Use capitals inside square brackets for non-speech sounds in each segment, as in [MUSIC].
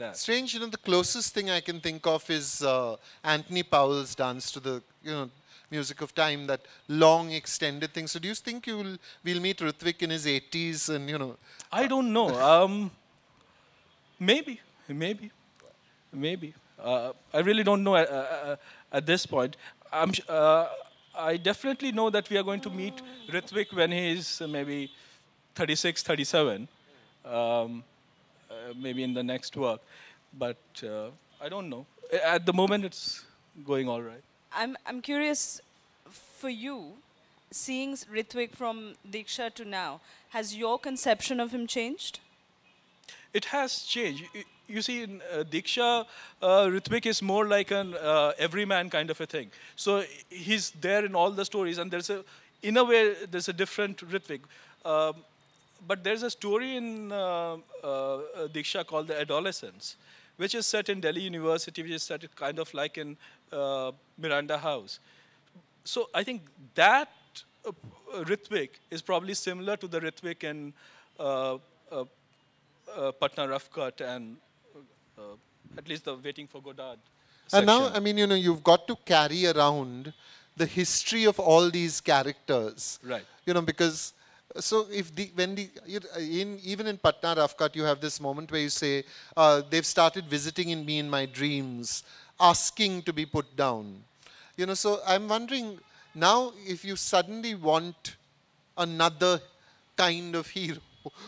that. Strange, you know, the closest thing I can think of is uh, Anthony Powell's dance to the, you know, music of time, that long extended thing. So do you think you'll we'll meet Rutvik in his 80s and, you know? I don't know. [LAUGHS] um, maybe, maybe, maybe. Uh, I really don't know at, uh, uh at this point. I'm, uh, I definitely know that we are going to meet Ritvik when he is maybe 36, 37. Um, maybe in the next work. But uh, I don't know. At the moment, it's going all right. I'm, I'm curious for you, seeing Ritwik from Diksha to now, has your conception of him changed? It has changed. You, you see, in uh, Diksha, uh, Ritwik is more like an uh, everyman kind of a thing. So he's there in all the stories, and there's a, in a way, there's a different Ritwik. Um, but there's a story in uh, uh Diksha called The Adolescence, which is set in Delhi University, which is set kind of like in uh, Miranda House. So I think that uh, Ritwik is probably similar to the Ritwik in uh, Patna Rough Cut and at least the Waiting for Godard. Section. And now, I mean, you know, you've got to carry around the history of all these characters. Right. You know, because so if the, when the, in, even in Patna Rafkat, you have this moment where you say, uh, they've started visiting in me in my dreams, asking to be put down. You know, so I'm wondering now if you suddenly want another kind of hero,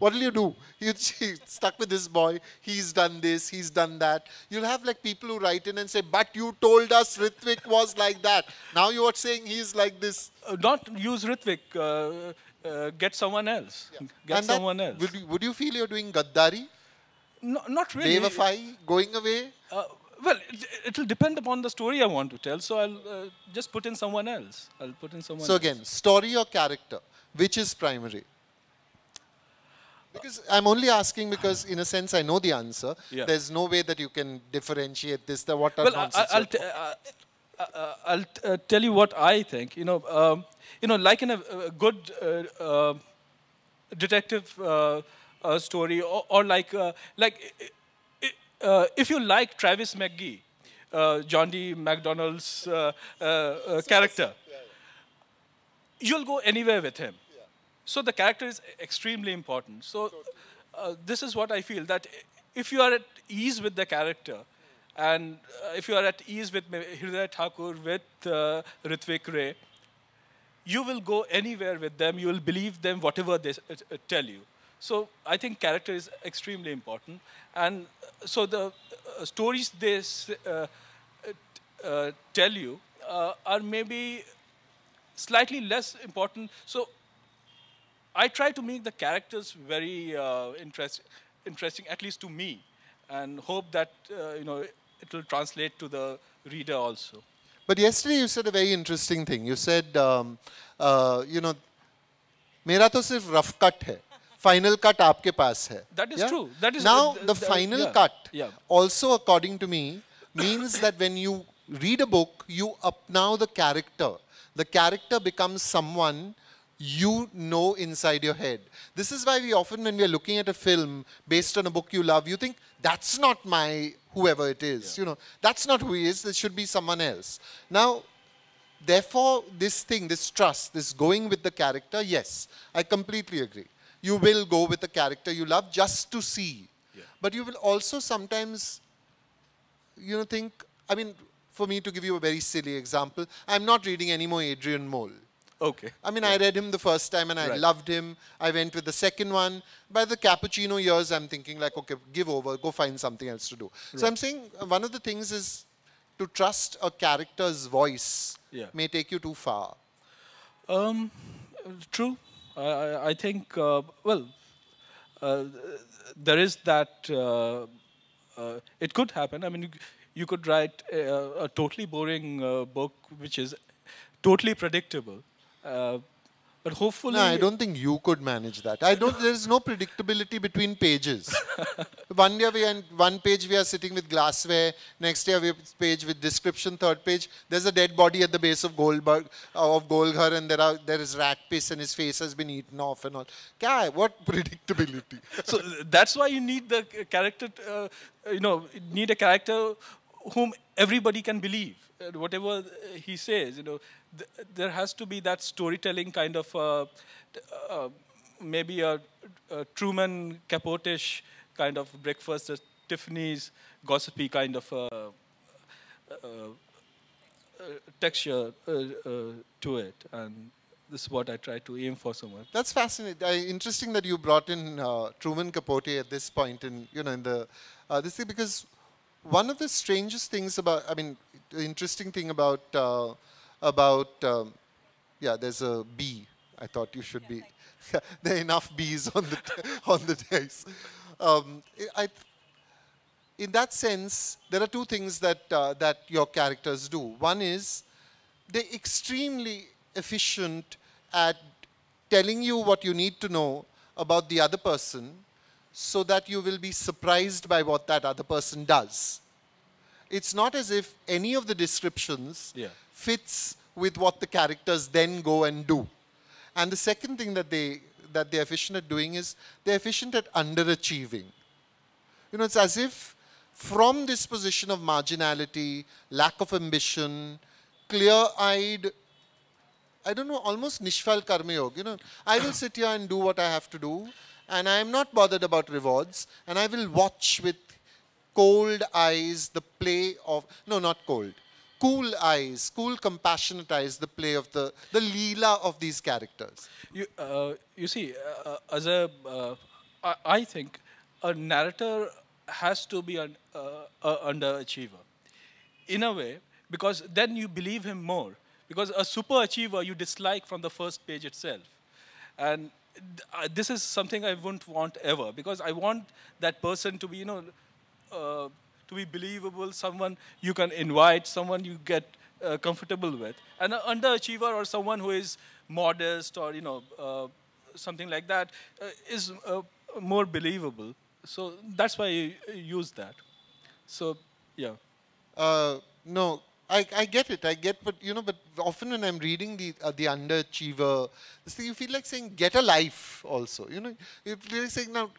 what will you do? You're [LAUGHS] stuck with this boy, he's done this, he's done that. You'll have like people who write in and say, but you told us Ritwik was like that. Now you are saying he's like this. Uh, not use Ritwik. Uh, uh, get someone else. Yeah. Get and someone else. Would you, would you feel you're doing gaddari? No, not really. Devafai, going away? Uh, well, it, will depend upon the story I want to tell. So I'll uh, just put in someone else. I'll put in someone. So else. again, story or character, which is primary? Because I'm only asking because, in a sense, I know the answer. Yeah. There's no way that you can differentiate this. The what are well, I, will uh, I'll uh, tell you what I think. You know, um, you know, like in a, a good uh, uh detective uh, uh, story, or, or like like if you like Travis McGee, John D. McDonald's character, you'll go anywhere with him. So the character is extremely important. So this is what I feel that if you are at ease with the character and uh, if you are at ease with Hriday Thakur, with uh, Ritvik Ray, you will go anywhere with them. You will believe them, whatever they uh, uh, tell you. So I think character is extremely important. And so the stories they uh, tell you uh, are maybe slightly less important. So I try to make the characters very uh, interest, interesting, at least to me, and hope that, uh, you know, it will translate to the reader also. But yesterday you said a very interesting thing. You said, um, uh, you know, मेरा तो rough cut cut final cut aapke paas hai that is yeah? true that is now the final yeah, cut yeah. also according to me means that when you read a book you up now the character the character becomes someone you know inside your head. This is why we often, when we are looking at a film based on a book you love, you think, that's not my whoever it is. Yeah. You know, that's not who he is. There should be someone else. Now, therefore, this thing, this trust, this going with the character, yes, I completely agree. You will go with the character you love just to see. Yeah. But you will also sometimes, you know, think, I mean, for me to give you a very silly example, I'm not reading anymore Adrian Mole. Okay. I mean, yeah. I read him the first time and I right. loved him. I went with the second one. By the cappuccino years, I'm thinking like, okay, give over, go find something else to do. Right. So I'm saying uh, one of the things is to trust a character's voice yeah. may take you too far. Um, true. I, I think, uh, well, uh, there is that, uh, uh, it could happen. I mean, you, you could write a, a totally boring uh, book which is totally predictable uh, but hopefully. No, I don't think you could manage that. I don't. there is no predictability between pages. [LAUGHS] one year we are one page we are sitting with glassware. Next year we have page with description. Third page there's a dead body at the base of Goldberg uh, of Golghar, and there are there is rat piss, and his face has been eaten off and all. Guy, What [LAUGHS] predictability? so that's why you need the character. Uh, you know, need a character whom everybody can believe. Whatever he says, you know there has to be that storytelling kind of uh, uh maybe a, a, Truman Capote-ish kind of breakfast, a Tiffany's gossipy kind of uh, uh, texture to it, and this is what I try to aim for so much. That's fascinating. Uh, interesting that you brought in uh, Truman Capote at this point, and you know, in the uh, this thing because one of the strangest things about, I mean, interesting thing about about, um, yeah, there's a bee. I thought you should be. [LAUGHS] there are enough bees on the, [LAUGHS] on the days. Um, I, in that sense, there are two things that, uh, that your characters do. One is they're extremely efficient at telling you what you need to know about the other person so that you will be surprised by what that other person does. It's not as if any of the descriptions yeah fits with what the characters then go and do. And the second thing that, they, that they're efficient at doing is they're efficient at underachieving. You know, it's as if from this position of marginality, lack of ambition, clear-eyed, I don't know, almost nishfal karmayog, you know, I will sit here and do what I have to do, and I am not bothered about rewards, and I will watch with cold eyes the play of, no, not cold, cool eyes, cool compassionate eyes, the play of the, the leela of these characters. You, uh, you see, uh, uh as a, uh, I, I think a narrator has to be an uh, underachiever. In a way, because then you believe him more. Because a super achiever, you dislike from the first page itself. And uh, this is something I wouldn't want ever because I want that person to be, you know, to be believable, someone you can invite, someone you get uh, comfortable with. And an underachiever or someone who is modest or you know uh, something like that uh, is uh, more believable. So that's why you use that. So yeah. Uh, no, I, I get it, I get, but you know, but often when I'm reading the uh, the underachiever, this you feel like saying, get a life also. You know, you feel like saying, now,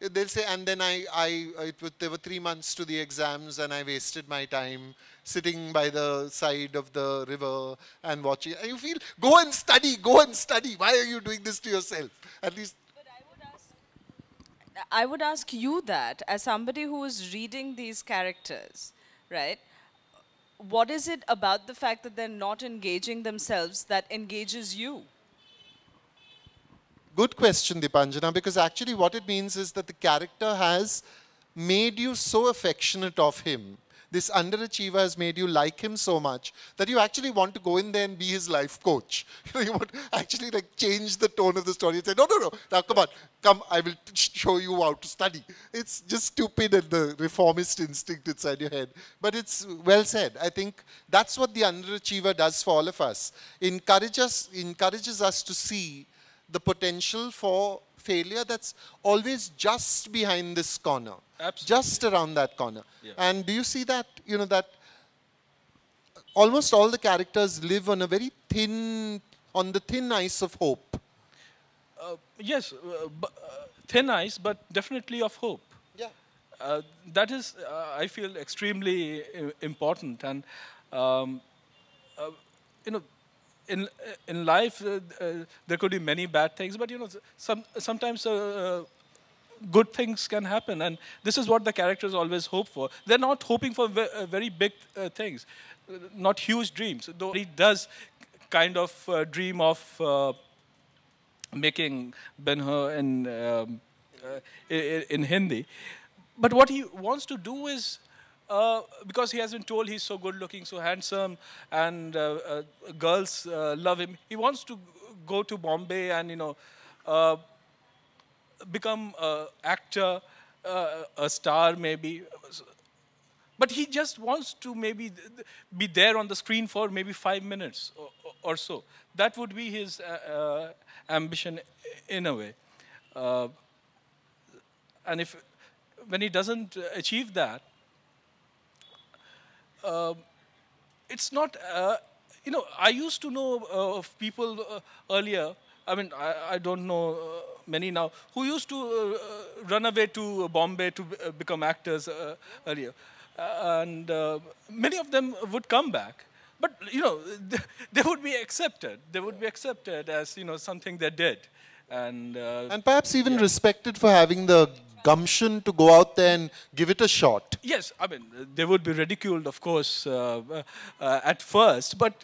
they'll say, and then I, I, it was, there were three months to the exams and I wasted my time sitting by the side of the river and watching. And you feel, go and study, go and study. Why are you doing this to yourself? At least. But I would ask you that as somebody who is reading these characters, right? What is it about the fact that they're not engaging themselves that engages you? Good question, Dipanjana, because actually what it means is that the character has made you so affectionate of him. This underachiever has made you like him so much that you actually want to go in there and be his life coach. [LAUGHS] You, know, you want to actually like change the tone of the story and say, no, no, no, now come on, come, I will show you how to study. It's just stupid and the reformist instinct inside your head. But it's well said. I think that's what the underachiever does for all of us. Encourage us, encourages us to see the potential for failure that's always just behind this corner, Absolutely. just around that corner. Yeah. And do you see that, you know, that almost all the characters live on a very thin, on the thin ice of hope. Uh, yes, uh, uh, thin ice, but definitely of hope. Yeah. Uh, that is, uh, I feel, extremely uh, important. And, um, you know, in in life, uh, uh, there could be many bad things, but you know, some sometimes. Uh, uh, good things can happen and this is what the characters always hope for they're not hoping for ve uh, very big things not huge dreams though he does kind of dream of making ben hur in, um, in in hindi but what he wants to do is uh, because he has been told he's so good looking, so handsome, and uh, uh, girls uh, love him. He wants to go to Bombay and, you know, uh, become an actor, a star maybe. But he just wants to maybe be there on the screen for maybe five minutes or, or so. That would be his ambition in a way. and if when he doesn't achieve that, uh, it's not, uh, you know, I used to know uh, of people uh, earlier, I mean, I, I don't know uh, many now, who used to run away to Bombay to become actors earlier. and many of them would come back. But, you know, [LAUGHS] they, would be accepted. They would be accepted as, you know, something they did. And, and perhaps even yeah. respected for having the gumption to go out there and give it a shot? Yes, I mean, they would be ridiculed, of course, uh, uh, at first, but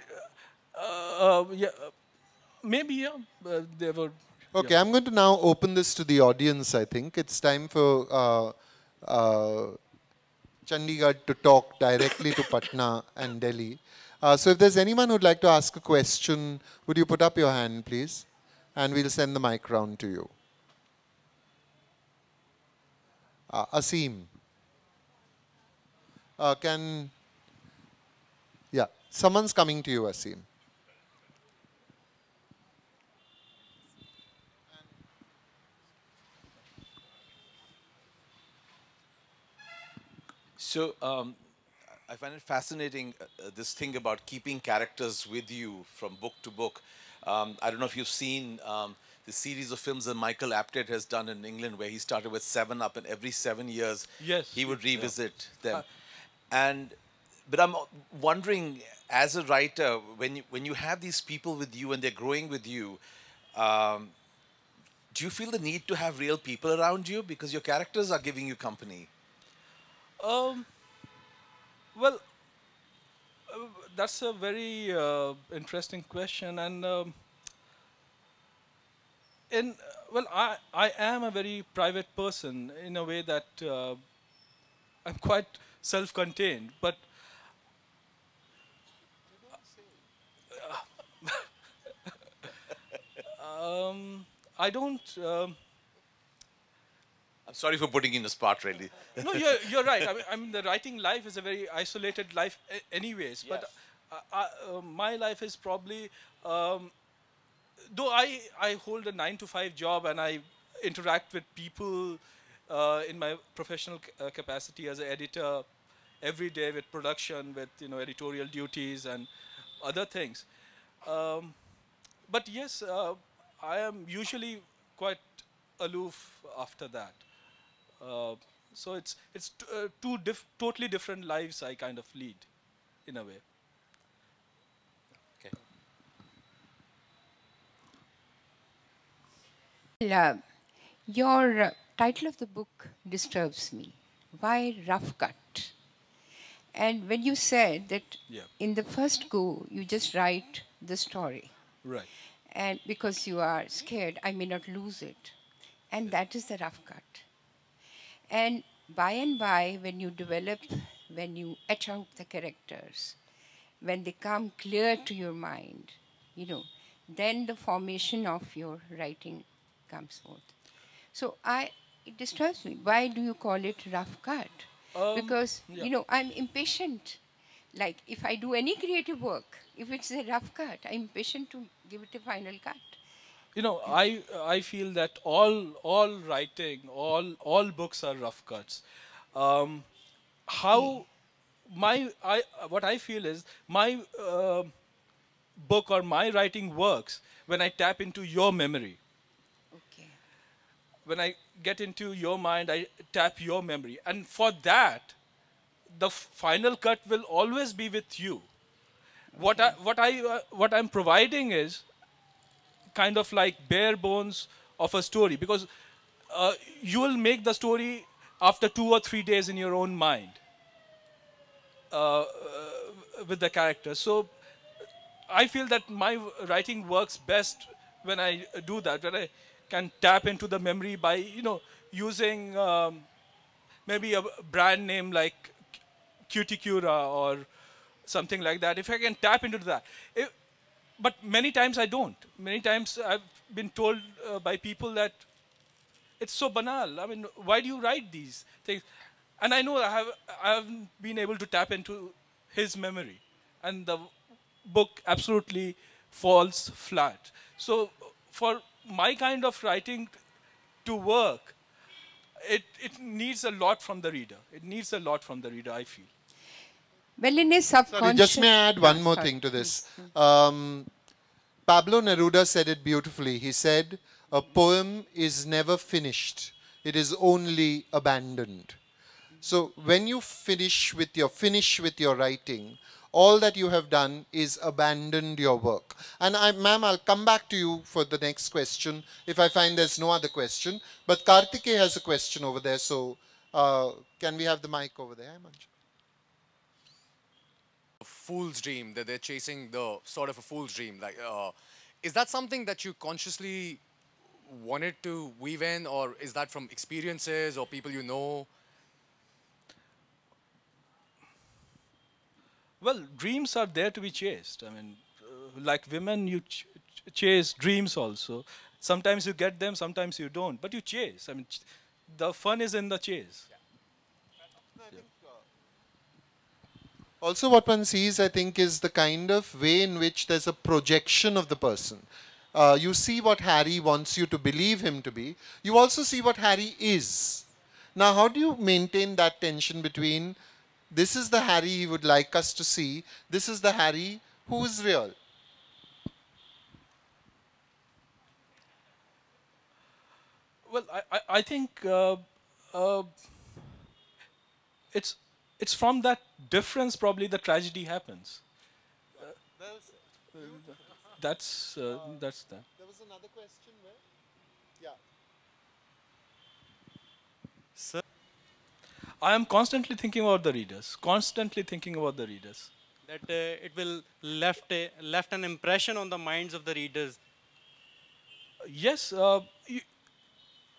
uh, uh, yeah, maybe, yeah, uh, they were. Okay, yeah. I'm going to now open this to the audience, I think. It's time for Chandigarh to talk directly to Patna and Delhi. Uh, so if there's anyone who'd like to ask a question, would you put up your hand, please? And we'll send the mic round to you. uh, Asim. Uh, can, yeah, someone's coming to you, Asim. So um, I find it fascinating, uh, uh, this thing about keeping characters with you from book to book. Um, I don't know if you've seen um, the series of films that Michael Apted has done in England, where he started with Seven Up, and every seven years, yes, he would revisit yeah. them. Uh, and but I'm wondering, as a writer, when you, when you have these people with you and they're growing with you, um, do you feel the need to have real people around you because your characters are giving you company? Um, well, uh, that's a very uh, interesting question, and. Um, uh, well, I I am a very private person in a way that uh, I'm quite self-contained, but. um, I don't. Um, I'm sorry for putting you in the spot, really. no, you're, you're right. I mean, I mean, the writing life is a very isolated life, anyways. Yes. But uh, I, uh, my life is probably um, though I, I hold a nine to five job and I interact with people uh, in my professional uh, capacity as an editor every day with production, with you know editorial duties and other things. Um, but yes, uh, I am usually quite aloof after that. Uh, so it's it's uh, two diff totally different lives I kind of lead, in a way. Uh, your title of the book disturbs me. Why rough cut? And when you said that yeah. in the first go, you just write the story. Right. And because you are scared, I may not lose it. And yeah. that is the rough cut. And by and by, when you develop, when you etch out the characters, when they come clear to your mind, you know, then the formation of your writing comes forth. So I, it disturbs me. Why do you call it rough cut? Um, because yeah. you know I'm impatient. Like if I do any creative work, if it's a rough cut, I'm impatient to give it a final cut. You know, I I feel that all all writing, all all books are rough cuts. Um, how my I what I feel is my uh, book or my writing works when I tap into your memory when I get into your mind, I tap your memory. And for that, the final cut will always be with you. Okay. What I, what I uh, what I'm providing is kind of like bare bones of a story because uh, you will make the story after two or three days in your own mind uh, uh with the character. So I feel that my writing works best when I do that. When I can tap into the memory by you know using um, maybe a brand name like Cuticura or something like that. If I can tap into that, but many times I don't. Many times I've been told uh, by people that it's so banal. I mean, why do you write these things? And I know I have I haven't been able to tap into his memory, and the book absolutely falls flat. So for my kind of writing to work, it, it needs a lot from the reader. It needs a lot from the reader, I feel. Well, in his subconscious... Sorry, just may I add one more thing to this? Um, Pablo Neruda said it beautifully. He said, a poem is never finished. It is only abandoned. So when you finish with your finish with your writing, all that you have done is abandoned your work. And ma'am, I'll come back to you for the next question if I find there's no other question. But Kartike has a question over there, so uh, can we have the mic over there, A fool's dream that they're chasing the sort of a fool's dream like uh, is that something that you consciously wanted to weave in or is that from experiences or people you know Well, dreams are there to be chased. I mean, uh, like women, you ch chase dreams also. Sometimes you get them, sometimes you don't, but you chase. I mean, ch the fun is in the chase. Uh, also, what one sees, I think, is the kind of way in which there's a projection of the person. Uh, you see what Harry wants you to believe him to be. You also see what Harry is. Now, how do you maintain that tension between this is the Harry he would like us to see. This is the Harry who is real. Well, I, I, think uh, uh, it's, it's from that difference probably the tragedy happens. Uh, that's, uh, that's that. There was another question where? I am constantly thinking about the readers, constantly thinking about the readers. That uh, it will left a, uh, left an impression on the minds of the readers. Yes, uh, you,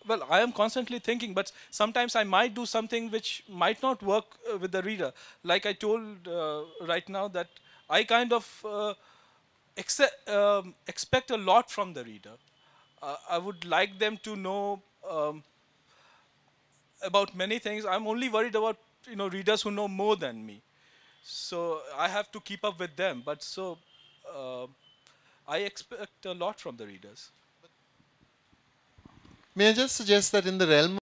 well, I am constantly thinking, but sometimes I might do something which might not work uh, with the reader. Like I told uh, right now that I kind of uh, except, um, expect a lot from the reader. I would like them to know. Um, about many things. I'm only worried about you know readers who know more than me. So I have to keep up with them. But so uh, I expect a lot from the readers. May I just suggest that in the realm